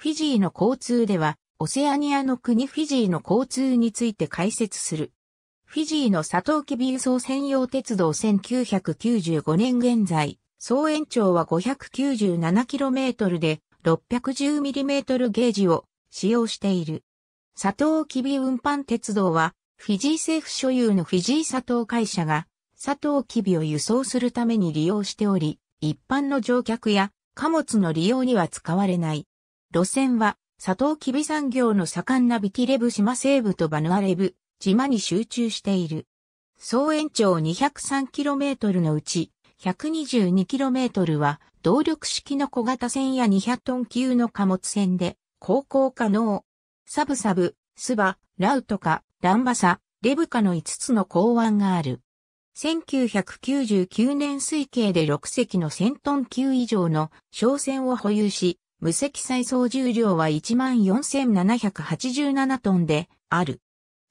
フィジーの交通では、オセアニアの国フィジーの交通について解説する。フィジーのサトウキビ輸送専用鉄道1995年現在、総延長は 597km で 610mm ゲージを使用している。サトウキビ運搬鉄道は、フィジー政府所有のフィジーサトウ会社が、サトウキビを輸送するために利用しており、一般の乗客や貨物の利用には使われない。路線は、佐藤きび産業の盛んなビキレブ島西部とバヌアレブ、島に集中している。総延長 203km のうち、122km は動力式の小型船や200トン級の貨物船で航行可能。サブサブ、スバ、ラウトカ、ランバサ、レブカの5つの港湾がある。1999年推計で6隻の1000トン級以上の商船を保有し、無積載総重量は14,787トンである。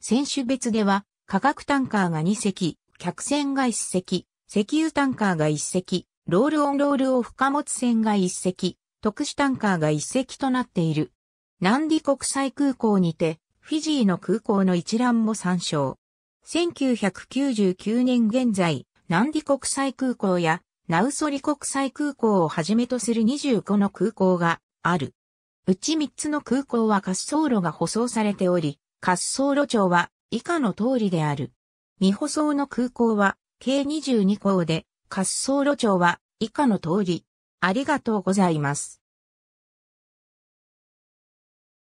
選手別では、価格タンカーが2隻、客船が1隻、石油タンカーが1隻、ロールオンロールオフ貨物船が1隻、特殊タンカーが1隻となっている。南ン国際空港にて、フィジーの空港の一覧も参照。1999年現在、南ン国際空港やナウソリ国際空港をはじめとする25の空港がある。うち3つの空港は滑走路が舗装されており、滑走路長は以下の通りである。未舗装の空港は計22校で、滑走路長は以下の通り。ありがとうございます。